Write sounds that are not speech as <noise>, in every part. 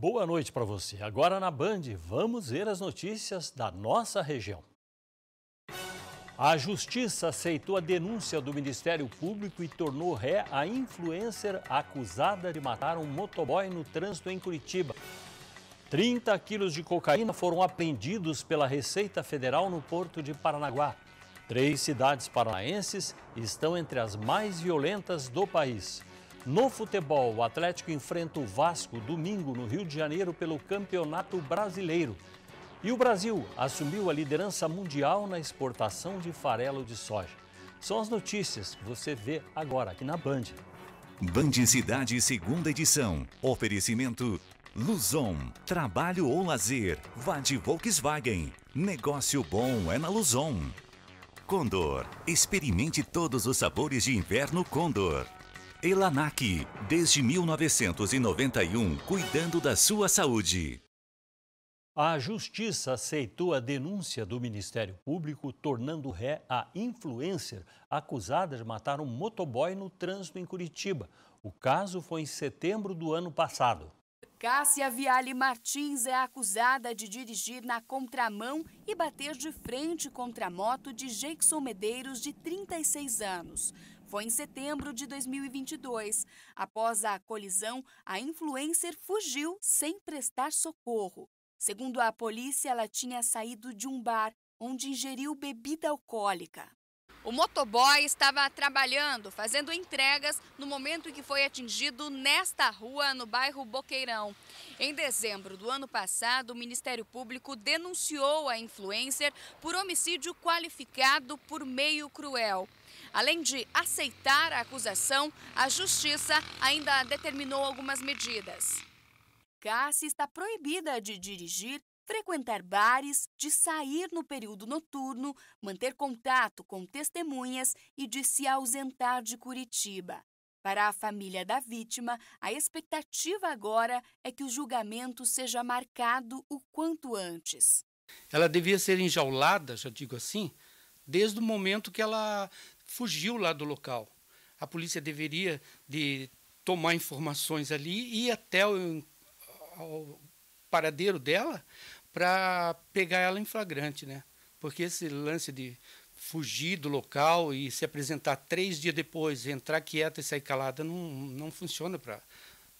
boa noite para você. Agora na Band, vamos ver as notícias da nossa região. A Justiça aceitou a denúncia do Ministério Público e tornou ré a influencer acusada de matar um motoboy no trânsito em Curitiba. 30 quilos de cocaína foram apreendidos pela Receita Federal no porto de Paranaguá. Três cidades paranaenses estão entre as mais violentas do país. No futebol, o Atlético enfrenta o Vasco domingo no Rio de Janeiro pelo Campeonato Brasileiro. E o Brasil assumiu a liderança mundial na exportação de farelo de soja. São as notícias que você vê agora aqui na Band. Bandicidade, segunda edição. Oferecimento Luzon. Trabalho ou lazer. Vá de Volkswagen. Negócio bom é na Luzon. Condor. Experimente todos os sabores de inverno Condor. Elanac, desde 1991, cuidando da sua saúde. A Justiça aceitou a denúncia do Ministério Público, tornando ré a influencer acusada de matar um motoboy no trânsito em Curitiba. O caso foi em setembro do ano passado. Cássia Viale Martins é acusada de dirigir na contramão e bater de frente contra a moto de Jackson Medeiros, de 36 anos. Foi em setembro de 2022. Após a colisão, a influencer fugiu sem prestar socorro. Segundo a polícia, ela tinha saído de um bar onde ingeriu bebida alcoólica. O motoboy estava trabalhando, fazendo entregas no momento em que foi atingido nesta rua, no bairro Boqueirão. Em dezembro do ano passado, o Ministério Público denunciou a influencer por homicídio qualificado por meio cruel. Além de aceitar a acusação, a justiça ainda determinou algumas medidas. Cassi está proibida de dirigir frequentar bares, de sair no período noturno, manter contato com testemunhas e de se ausentar de Curitiba. Para a família da vítima, a expectativa agora é que o julgamento seja marcado o quanto antes. Ela devia ser enjaulada, já digo assim, desde o momento que ela fugiu lá do local. A polícia deveria de tomar informações ali e ir até o, o paradeiro dela para pegar ela em flagrante, né? Porque esse lance de fugir do local e se apresentar três dias depois, entrar quieta e sair calada, não, não funciona para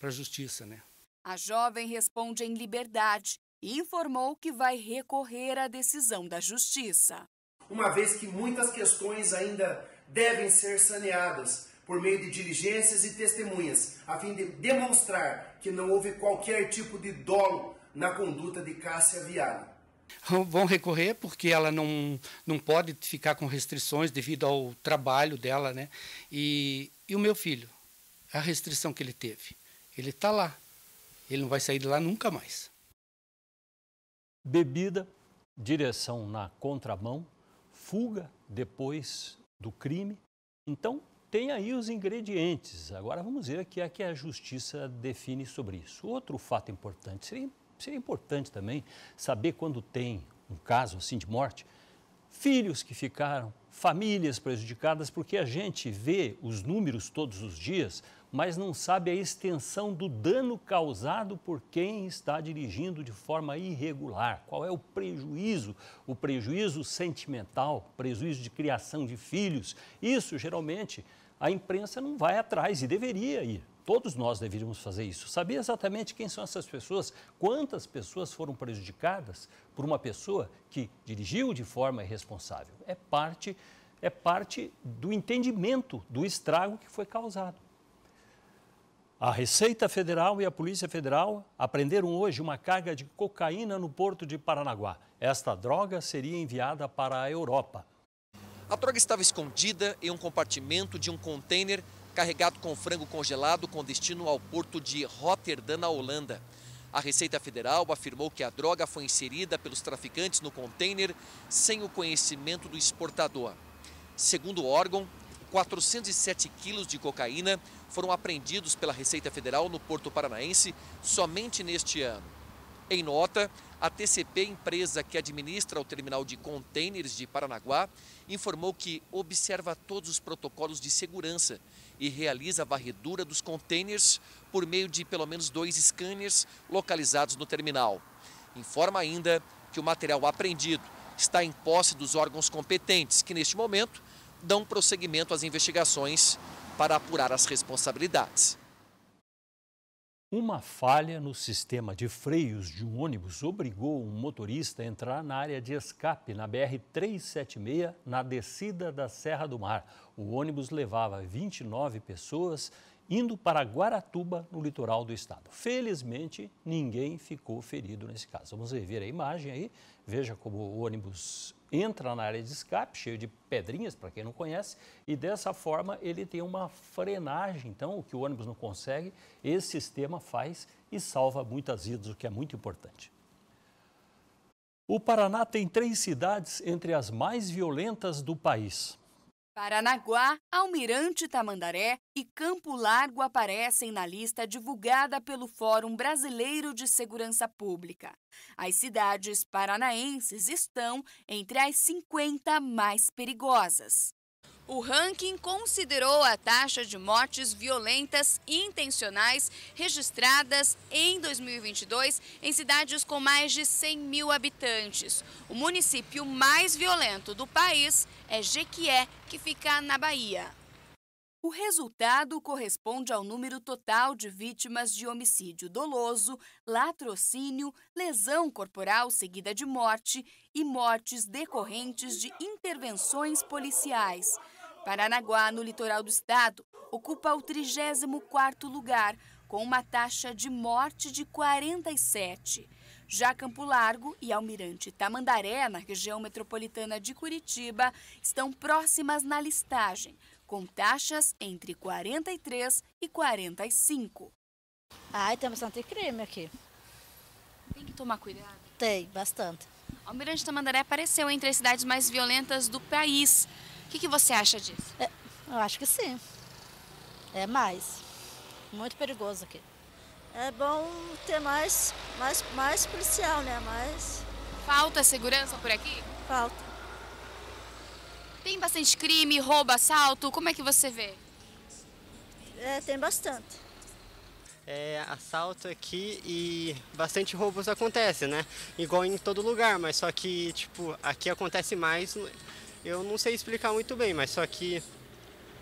a justiça, né? A jovem responde em liberdade e informou que vai recorrer à decisão da justiça. Uma vez que muitas questões ainda devem ser saneadas por meio de diligências e testemunhas, a fim de demonstrar que não houve qualquer tipo de dolo na conduta de Cássia Viale. Vão recorrer porque ela não, não pode ficar com restrições devido ao trabalho dela, né? E, e o meu filho, a restrição que ele teve, ele está lá. Ele não vai sair de lá nunca mais. Bebida, direção na contramão, fuga depois do crime. Então, tem aí os ingredientes. Agora vamos ver o que é que a justiça define sobre isso. Outro fato importante seria seria importante também saber quando tem um caso assim de morte, filhos que ficaram, famílias prejudicadas, porque a gente vê os números todos os dias, mas não sabe a extensão do dano causado por quem está dirigindo de forma irregular. Qual é o prejuízo? O prejuízo sentimental, prejuízo de criação de filhos. Isso geralmente a imprensa não vai atrás e deveria ir. Todos nós deveríamos fazer isso. Saber exatamente quem são essas pessoas, quantas pessoas foram prejudicadas por uma pessoa que dirigiu de forma irresponsável. É parte, é parte do entendimento do estrago que foi causado. A Receita Federal e a Polícia Federal apreenderam hoje uma carga de cocaína no porto de Paranaguá. Esta droga seria enviada para a Europa. A droga estava escondida em um compartimento de um container carregado com frango congelado com destino ao porto de Rotterdam, na Holanda. A Receita Federal afirmou que a droga foi inserida pelos traficantes no container sem o conhecimento do exportador. Segundo o órgão, 407 quilos de cocaína foram apreendidos pela Receita Federal no Porto Paranaense somente neste ano. Em nota, a TCP, empresa que administra o terminal de contêineres de Paranaguá, informou que observa todos os protocolos de segurança e realiza a varredura dos contêineres por meio de pelo menos dois scanners localizados no terminal. Informa ainda que o material apreendido está em posse dos órgãos competentes, que neste momento dão prosseguimento às investigações para apurar as responsabilidades. Uma falha no sistema de freios de um ônibus obrigou um motorista a entrar na área de escape na BR-376, na descida da Serra do Mar. O ônibus levava 29 pessoas indo para Guaratuba, no litoral do estado. Felizmente, ninguém ficou ferido nesse caso. Vamos rever a imagem aí. Veja como o ônibus entra na área de escape, cheio de pedrinhas, para quem não conhece, e dessa forma ele tem uma frenagem. Então, o que o ônibus não consegue, esse sistema faz e salva muitas vidas, o que é muito importante. O Paraná tem três cidades entre as mais violentas do país. Paranaguá, Almirante Tamandaré e Campo Largo aparecem na lista divulgada pelo Fórum Brasileiro de Segurança Pública. As cidades paranaenses estão entre as 50 mais perigosas. O ranking considerou a taxa de mortes violentas intencionais registradas em 2022 em cidades com mais de 100 mil habitantes. O município mais violento do país é Jequié, que fica na Bahia. O resultado corresponde ao número total de vítimas de homicídio doloso, latrocínio, lesão corporal seguida de morte e mortes decorrentes de intervenções policiais. Paranaguá, no litoral do estado, ocupa o 34º lugar, com uma taxa de morte de 47. Já Campo Largo e Almirante Tamandaré, na região metropolitana de Curitiba, estão próximas na listagem, com taxas entre 43 e 45. Ai, tem bastante crime aqui. Tem que tomar cuidado? Tem, bastante. Almirante Tamandaré apareceu entre as cidades mais violentas do país. O que, que você acha disso? É, eu acho que sim. É mais. Muito perigoso aqui. É bom ter mais, mais, mais policial, né? Mais. Falta segurança por aqui? Falta. Tem bastante crime, roubo, assalto? Como é que você vê? É, tem bastante. É, assalto aqui e bastante roubos acontece, né? Igual em todo lugar, mas só que, tipo, aqui acontece mais eu não sei explicar muito bem, mas só que.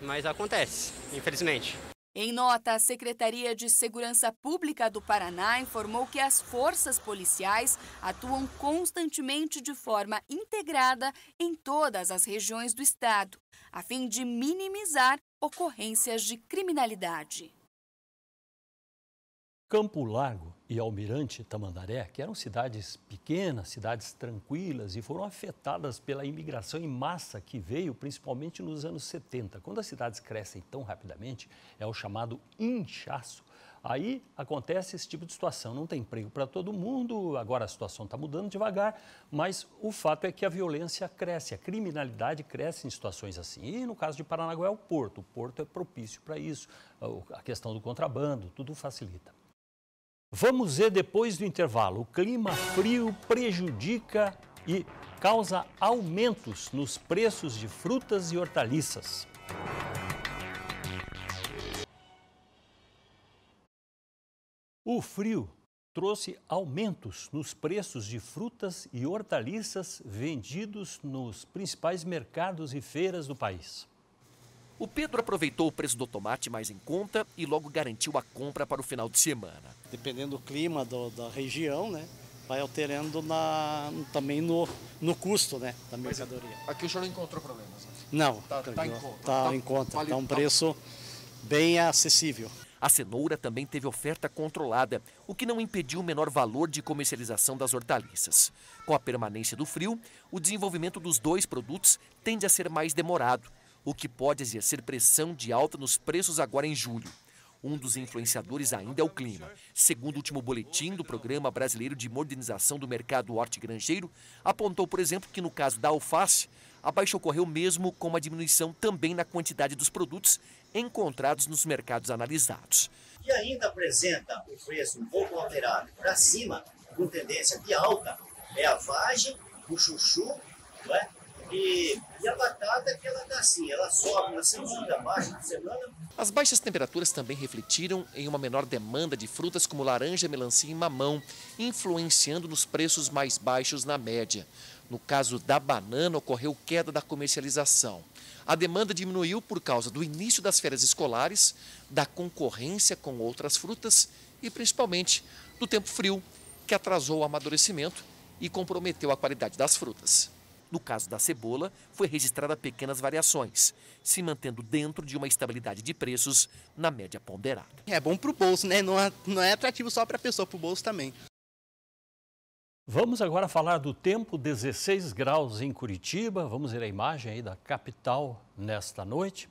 Mas acontece, infelizmente. Em nota, a Secretaria de Segurança Pública do Paraná informou que as forças policiais atuam constantemente de forma integrada em todas as regiões do estado, a fim de minimizar ocorrências de criminalidade. Campo Largo e Almirante Tamandaré, que eram cidades pequenas, cidades tranquilas e foram afetadas pela imigração em massa que veio principalmente nos anos 70. Quando as cidades crescem tão rapidamente, é o chamado inchaço. Aí acontece esse tipo de situação. Não tem emprego para todo mundo, agora a situação está mudando devagar, mas o fato é que a violência cresce, a criminalidade cresce em situações assim. E no caso de Paranaguá é o porto. O porto é propício para isso. A questão do contrabando, tudo facilita. Vamos ver depois do intervalo. O clima frio prejudica e causa aumentos nos preços de frutas e hortaliças. O frio trouxe aumentos nos preços de frutas e hortaliças vendidos nos principais mercados e feiras do país. O Pedro aproveitou o preço do tomate mais em conta e logo garantiu a compra para o final de semana. Dependendo do clima do, da região, né? Vai alterando na, também no, no custo né, da mercadoria. Mas aqui o senhor não encontrou problemas? Né? Não, está tá, tá, tá em conta. Está em conta. Está um tá- preço bem acessível. A cenoura também teve oferta controlada, o que não impediu o menor valor de comercialização das hortaliças. Com a permanência do frio, o desenvolvimento dos dois produtos tende a ser mais demorado, o que pode exercer pressão de alta nos preços agora em julho. Um dos influenciadores ainda é o clima. Segundo o último boletim do Programa Brasileiro de Modernização do Mercado Hortigranjeiro, apontou, por exemplo, que no caso da alface, a baixa ocorreu mesmo com uma diminuição também na quantidade dos produtos encontrados nos mercados analisados. E ainda apresenta o preço um pouco alterado para cima, com tendência de alta, é a vagem, o chuchu, não é? E, e, a batata é que ela dá assim, ela sobe na semana, baixa na semana. As baixas temperaturas também refletiram em uma menor demanda de frutas como laranja, melancia e mamão, influenciando nos preços mais baixos na média. No caso da banana, ocorreu queda da comercialização. A demanda diminuiu por causa do início das férias escolares, da concorrência com outras frutas e principalmente do tempo frio, que atrasou o amadurecimento e comprometeu a qualidade das frutas. No caso da cebola, foi registrada pequenas variações, se mantendo dentro de uma estabilidade de preços na média ponderada. É bom para o bolso, né? Não é, é atrativo só para a pessoa, para o bolso também. Vamos agora falar do tempo, 16 graus em Curitiba. Vamos ver a imagem aí da capital nesta noite.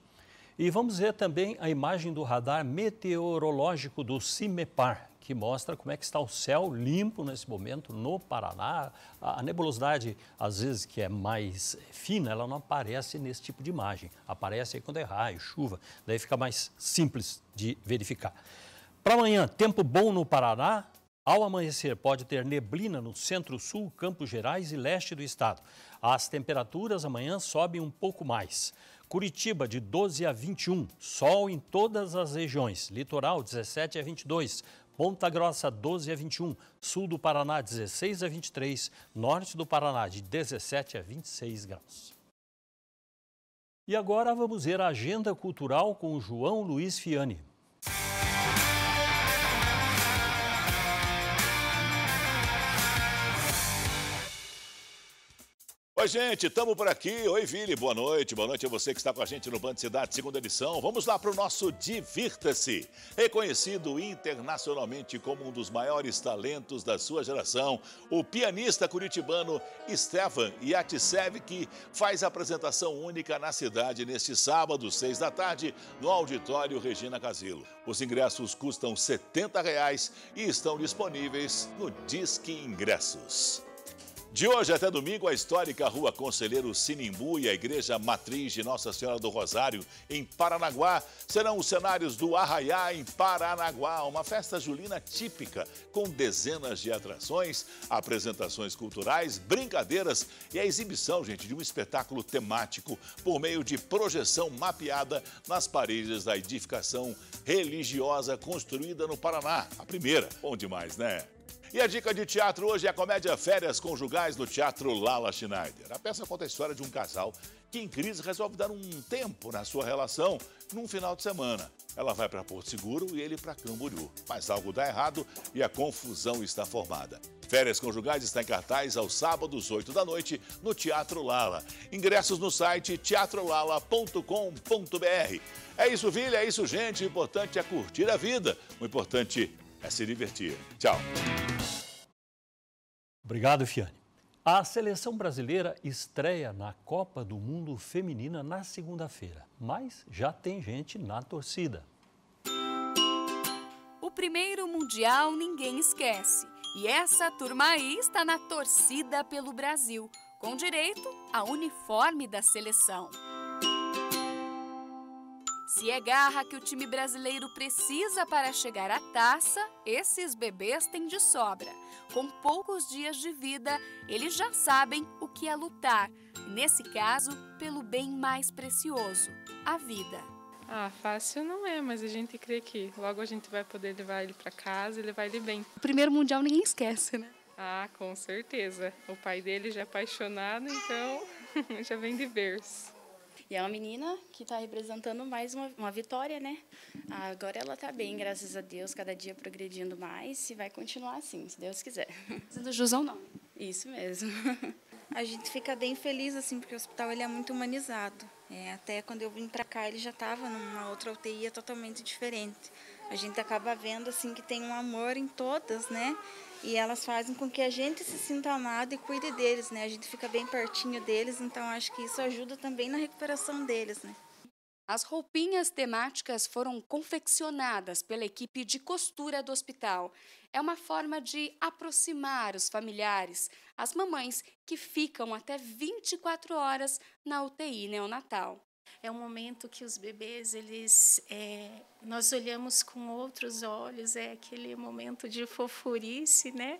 E vamos ver também a imagem do radar meteorológico do CIMEPAR, que mostra como é que está o céu limpo nesse momento no Paraná. A nebulosidade, às vezes, que é mais fina, ela não aparece nesse tipo de imagem. Aparece aí quando é raio, chuva, daí fica mais simples de verificar. Para amanhã, tempo bom no Paraná, ao amanhecer, pode ter neblina no centro-sul, Campos Gerais e leste do estado. As temperaturas amanhã sobem um pouco mais. Curitiba, de 12 a 21, sol em todas as regiões. Litoral, 17 a 22. Ponta Grossa, 12 a 21. Sul do Paraná, 16 a 23. Norte do Paraná, de 17 a 26 graus. E agora vamos ver a agenda cultural com João Luiz Fiani. Oi, gente, estamos por aqui. Oi, Vili, boa noite. Boa noite a você que está com a gente no Band Cidade, segunda edição. Vamos lá para o nosso Divirta-se. Reconhecido internacionalmente como um dos maiores talentos da sua geração, o pianista curitibano Stefan Yatsev, que faz apresentação única na cidade neste sábado, seis da tarde, no auditório Regina Casilo. Os ingressos custam R$ 70 e estão disponíveis no Disque Ingressos. De hoje até domingo, a histórica Rua Conselheiro Sinimbu e a Igreja Matriz de Nossa Senhora do Rosário, em Paranaguá, serão os cenários do Arraiá em Paranaguá, uma festa julina típica, com dezenas de atrações, apresentações culturais, brincadeiras e a exibição, gente, de um espetáculo temático por meio de projeção mapeada nas paredes da edificação religiosa construída no Paraná. A primeira. Bom demais, né? E a dica de teatro hoje é a comédia Férias Conjugais do Teatro Lala Schneider. A peça conta a história de um casal que em crise resolve dar um tempo na sua relação num final de semana. Ela vai para Porto Seguro e ele para Camboriú. Mas algo dá errado e a confusão está formada. Férias Conjugais está em cartaz aos sábados, 8 da noite, no Teatro Lala. Ingressos no site teatrolala.com.br. É isso, Vila, é isso, gente. O importante é curtir a vida. O importante é se divertir. Tchau. Obrigado, Fiane. A seleção brasileira estreia na Copa do Mundo Feminina na segunda-feira, mas já tem gente na torcida. O primeiro Mundial ninguém esquece. E essa turma aí está na torcida pelo Brasil, com direito a uniforme da seleção. Se é garra que o time brasileiro precisa para chegar à taça, esses bebês têm de sobra. Com poucos dias de vida, eles já sabem o que é lutar, nesse caso, pelo bem mais precioso, a vida. Ah, fácil não é, mas a gente crê que logo a gente vai poder levar ele para casa e levar ele bem. O primeiro mundial ninguém esquece, né? Ah, com certeza. O pai dele já é apaixonado, então <laughs> já vem de berço. E é uma menina que está representando mais uma, uma vitória, né? Agora ela está bem, graças a Deus, cada dia progredindo mais e vai continuar assim, se Deus quiser. <laughs> Fazendo jus ou não. Isso mesmo. A gente fica bem feliz, assim, porque o hospital ele é muito humanizado. É, até quando eu vim para cá, ele já estava numa outra UTI é totalmente diferente a gente acaba vendo assim que tem um amor em todas, né? E elas fazem com que a gente se sinta amado e cuide deles, né? A gente fica bem pertinho deles, então acho que isso ajuda também na recuperação deles, né? As roupinhas temáticas foram confeccionadas pela equipe de costura do hospital. É uma forma de aproximar os familiares, as mamães que ficam até 24 horas na UTI neonatal é um momento que os bebês eles é, nós olhamos com outros olhos, é aquele momento de fofurice, né?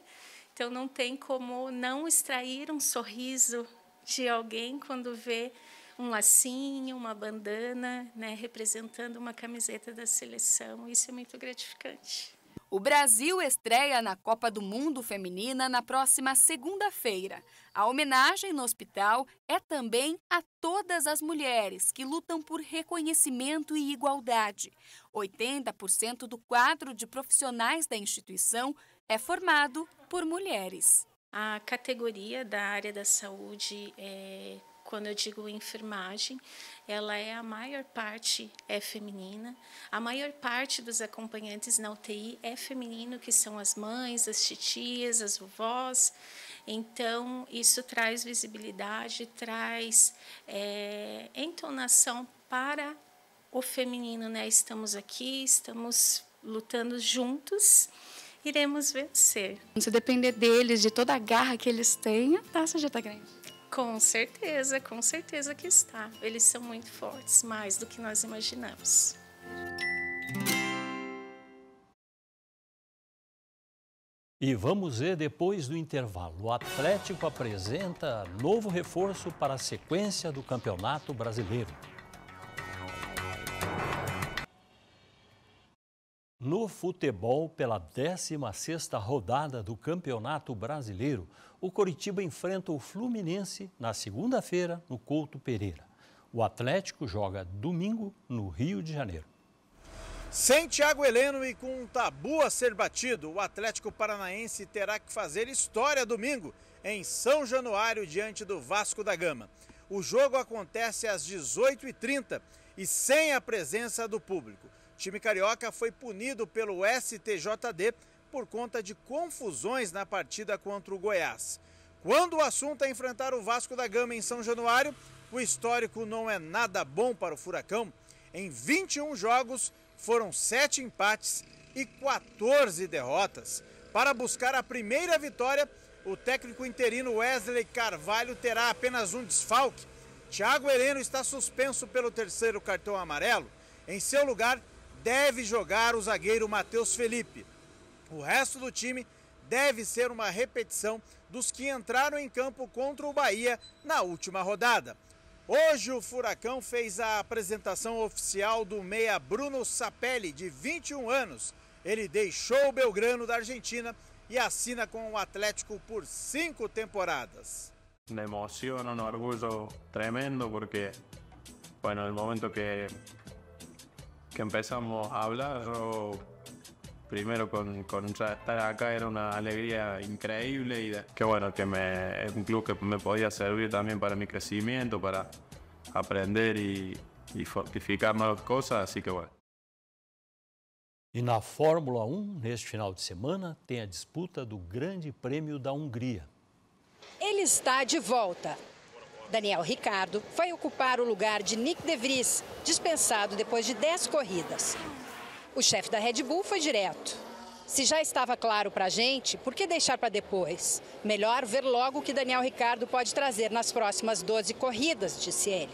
Então não tem como não extrair um sorriso de alguém quando vê um lacinho, uma bandana, né, representando uma camiseta da seleção. Isso é muito gratificante. O Brasil estreia na Copa do Mundo Feminina na próxima segunda-feira. A homenagem no hospital é também a todas as mulheres que lutam por reconhecimento e igualdade. 80% do quadro de profissionais da instituição é formado por mulheres. A categoria da área da saúde é quando eu digo enfermagem, ela é a maior parte é feminina. A maior parte dos acompanhantes na UTI é feminino, que são as mães, as titias, as vovós. Então, isso traz visibilidade, traz é, entonação para o feminino, né? Estamos aqui, estamos lutando juntos iremos vencer. Se depender deles, de toda a garra que eles têm, a taça já está grande. Com certeza, com certeza que está. Eles são muito fortes, mais do que nós imaginamos. E vamos ver depois do intervalo. O Atlético apresenta novo reforço para a sequência do Campeonato Brasileiro. No futebol, pela 16ª rodada do Campeonato Brasileiro, o Coritiba enfrenta o Fluminense na segunda-feira no Couto Pereira. O Atlético joga domingo no Rio de Janeiro. Sem Thiago Heleno e com um tabu a ser batido, o Atlético Paranaense terá que fazer história domingo em São Januário diante do Vasco da Gama. O jogo acontece às 18h30 e sem a presença do público. O time carioca foi punido pelo STJD por conta de confusões na partida contra o Goiás. Quando o assunto é enfrentar o Vasco da Gama em São Januário, o histórico não é nada bom para o Furacão. Em 21 jogos, foram 7 empates e 14 derrotas. Para buscar a primeira vitória, o técnico interino Wesley Carvalho terá apenas um desfalque. Thiago Heleno está suspenso pelo terceiro cartão amarelo. Em seu lugar, deve jogar o zagueiro Matheus Felipe. O resto do time deve ser uma repetição dos que entraram em campo contra o Bahia na última rodada. Hoje o Furacão fez a apresentação oficial do meia Bruno Sapelli, de 21 anos. Ele deixou o Belgrano da Argentina e assina com o Atlético por cinco temporadas. Me emociona, um orgulho tremendo, porque, bueno, momento que que empezamos a hablar, yo primero con, con, estar acá era una alegría increíble y de, que bueno, que me, es un club que me podía servir también para mi crecimiento, para aprender y, y fortificar más cosas, así que bueno. E na Fórmula 1, neste final de semana, tem a disputa do Grande Prêmio da Hungria. Ele está de volta. Daniel Ricardo vai ocupar o lugar de Nick DeVries, dispensado depois de 10 corridas. O chefe da Red Bull foi direto. Se já estava claro para a gente, por que deixar para depois? Melhor ver logo o que Daniel Ricardo pode trazer nas próximas 12 corridas, disse ele.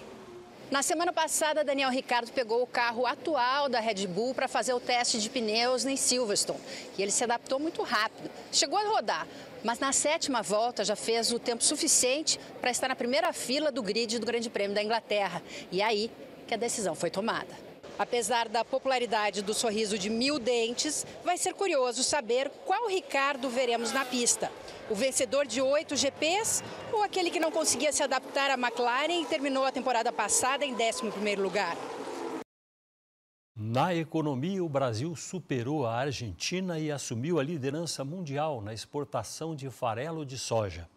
Na semana passada, Daniel Ricardo pegou o carro atual da Red Bull para fazer o teste de pneus em Silverstone. E ele se adaptou muito rápido. Chegou a rodar, mas na sétima volta já fez o tempo suficiente para estar na primeira fila do grid do Grande Prêmio da Inglaterra. E aí que a decisão foi tomada. Apesar da popularidade do sorriso de mil dentes, vai ser curioso saber qual Ricardo veremos na pista. O vencedor de oito GPs ou aquele que não conseguia se adaptar à McLaren e terminou a temporada passada em 11 primeiro lugar? Na economia, o Brasil superou a Argentina e assumiu a liderança mundial na exportação de farelo de soja.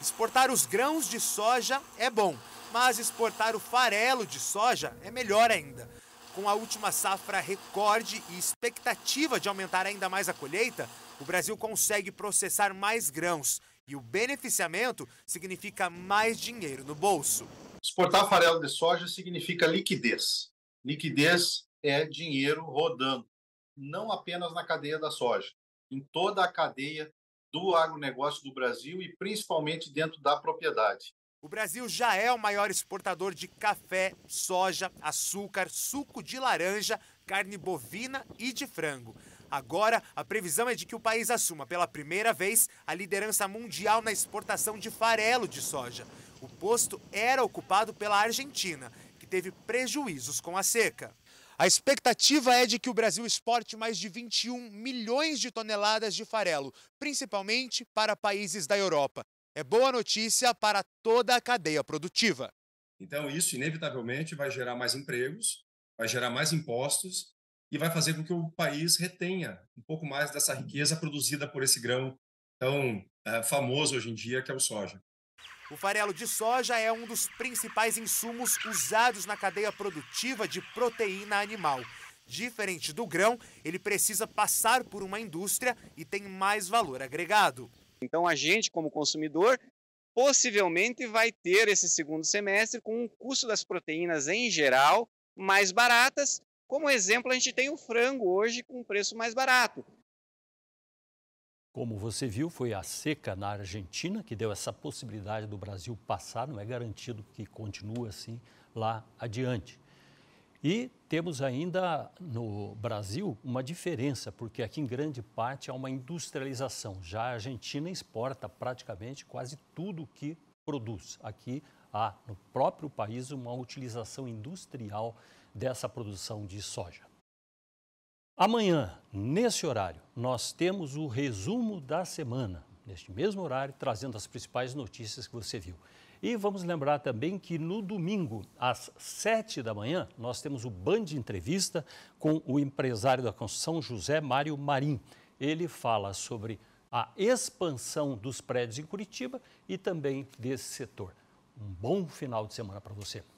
Exportar os grãos de soja é bom, mas exportar o farelo de soja é melhor ainda. Com a última safra recorde e expectativa de aumentar ainda mais a colheita, o Brasil consegue processar mais grãos e o beneficiamento significa mais dinheiro no bolso. Exportar farelo de soja significa liquidez Liquidez é dinheiro rodando, não apenas na cadeia da soja, em toda a cadeia do agronegócio do Brasil e principalmente dentro da propriedade. O Brasil já é o maior exportador de café, soja, açúcar, suco de laranja, carne bovina e de frango. Agora, a previsão é de que o país assuma pela primeira vez a liderança mundial na exportação de farelo de soja. O posto era ocupado pela Argentina teve prejuízos com a seca. A expectativa é de que o Brasil exporte mais de 21 milhões de toneladas de farelo, principalmente para países da Europa. É boa notícia para toda a cadeia produtiva. Então, isso inevitavelmente vai gerar mais empregos, vai gerar mais impostos e vai fazer com que o país retenha um pouco mais dessa riqueza produzida por esse grão tão é, famoso hoje em dia, que é o soja. O farelo de soja é um dos principais insumos usados na cadeia produtiva de proteína animal. Diferente do grão, ele precisa passar por uma indústria e tem mais valor agregado. Então, a gente, como consumidor, possivelmente vai ter esse segundo semestre com um custo das proteínas em geral mais baratas. Como exemplo, a gente tem o frango hoje com preço mais barato. Como você viu, foi a seca na Argentina que deu essa possibilidade do Brasil passar, não é garantido que continue assim lá adiante. E temos ainda no Brasil uma diferença, porque aqui em grande parte há uma industrialização. Já a Argentina exporta praticamente quase tudo que produz. Aqui há no próprio país uma utilização industrial dessa produção de soja. Amanhã, nesse horário, nós temos o resumo da semana, neste mesmo horário, trazendo as principais notícias que você viu. E vamos lembrar também que no domingo, às sete da manhã, nós temos o Band Entrevista com o empresário da construção José Mário Marim. Ele fala sobre a expansão dos prédios em Curitiba e também desse setor. Um bom final de semana para você.